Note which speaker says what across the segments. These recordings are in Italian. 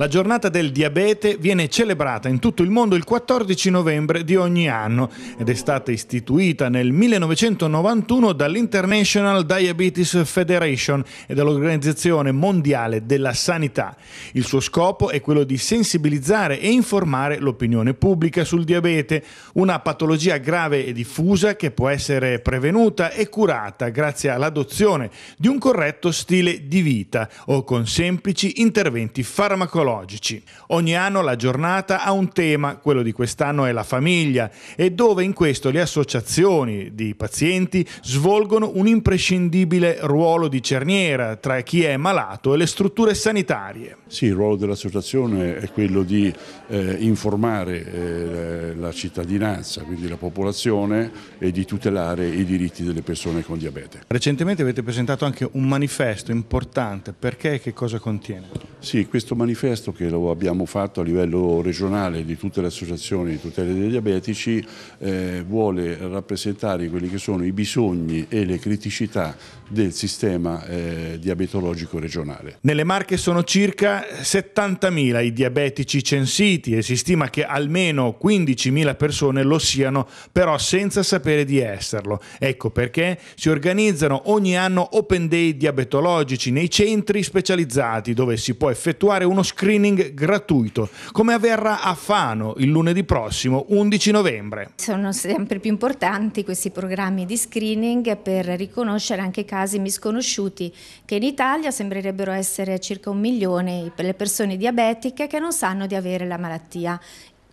Speaker 1: La giornata del diabete viene celebrata in tutto il mondo il 14 novembre di ogni anno ed è stata istituita nel 1991 dall'International Diabetes Federation e dall'Organizzazione Mondiale della Sanità. Il suo scopo è quello di sensibilizzare e informare l'opinione pubblica sul diabete, una patologia grave e diffusa che può essere prevenuta e curata grazie all'adozione di un corretto stile di vita o con semplici interventi farmacologici ecologici. Ogni anno la giornata ha un tema, quello di quest'anno è la famiglia, e dove in questo le associazioni di pazienti svolgono un imprescindibile ruolo di cerniera tra chi è malato e le strutture sanitarie.
Speaker 2: Sì, il ruolo dell'associazione è quello di eh, informare eh, la cittadinanza, quindi la popolazione, e di tutelare i diritti delle persone con diabete.
Speaker 1: Recentemente avete presentato anche un manifesto importante, perché e che cosa contiene?
Speaker 2: Sì, questo manifesto gesto che lo abbiamo fatto a livello regionale di tutte le associazioni di tutela dei diabetici eh, vuole rappresentare quelli che sono i bisogni e le criticità del sistema eh, diabetologico regionale.
Speaker 1: Nelle Marche sono circa 70.000 i diabetici censiti e si stima che almeno 15.000 persone lo siano però senza sapere di esserlo. Ecco perché si organizzano ogni anno Open Day diabetologici nei centri specializzati dove si può effettuare uno scambio screening gratuito, come avverrà a Fano il lunedì prossimo 11 novembre.
Speaker 3: Sono sempre più importanti questi programmi di screening per riconoscere anche casi misconosciuti che in Italia sembrerebbero essere circa un milione le persone diabetiche che non sanno di avere la malattia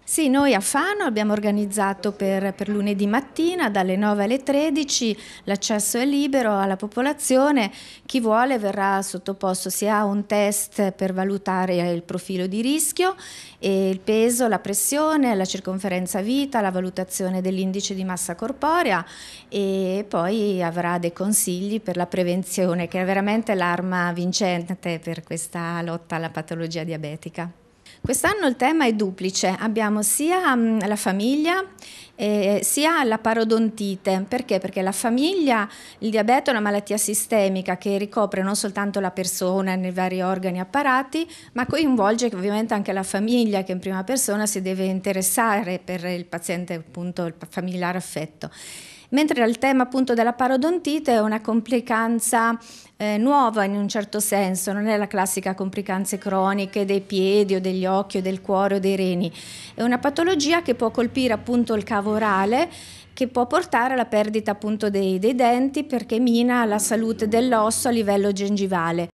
Speaker 3: sì, noi a Fano abbiamo organizzato per, per, lunedì mattina dalle 9 alle 13, l'accesso è libero alla popolazione, chi vuole verrà sottoposto sia a un test per valutare il profilo di rischio, il peso, la pressione, la circonferenza vita, la valutazione dell'indice di massa corporea e poi avrà dei consigli per la prevenzione che è veramente l'arma vincente per questa lotta alla patologia diabetica. Quest'anno il tema è duplice, abbiamo sia mm, la famiglia eh, sia la parodontite. Perché? Perché la famiglia, il diabete è una malattia sistemica che ricopre non soltanto la persona nei vari organi e apparati, ma coinvolge ovviamente anche la famiglia che in prima persona si deve interessare per il paziente, appunto il familiare affetto. Mentre il tema appunto della parodontite è una complicanza eh, nuova in un certo senso, non è la classica complicanza croniche dei piedi o degli occhi o del cuore o dei reni, è una patologia che può colpire appunto il cavo orale che può portare alla perdita appunto dei, dei denti perché mina la salute dell'osso a livello gengivale.